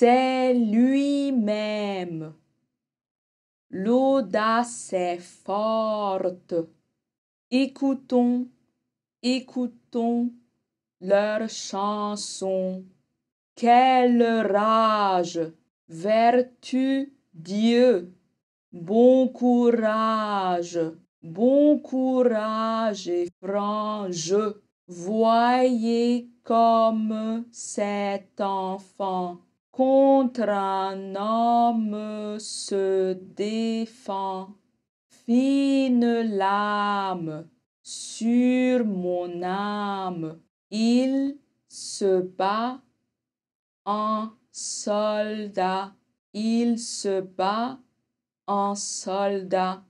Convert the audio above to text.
c'est lui-même. L'audace est forte. Écoutons, écoutons leur chanson. Quelle rage, vertu Dieu. Bon courage, bon courage et franc Voyez comme cet enfant Contre un homme se défend, fine lame sur mon âme. Il se bat, en soldat. Il se bat, en soldat.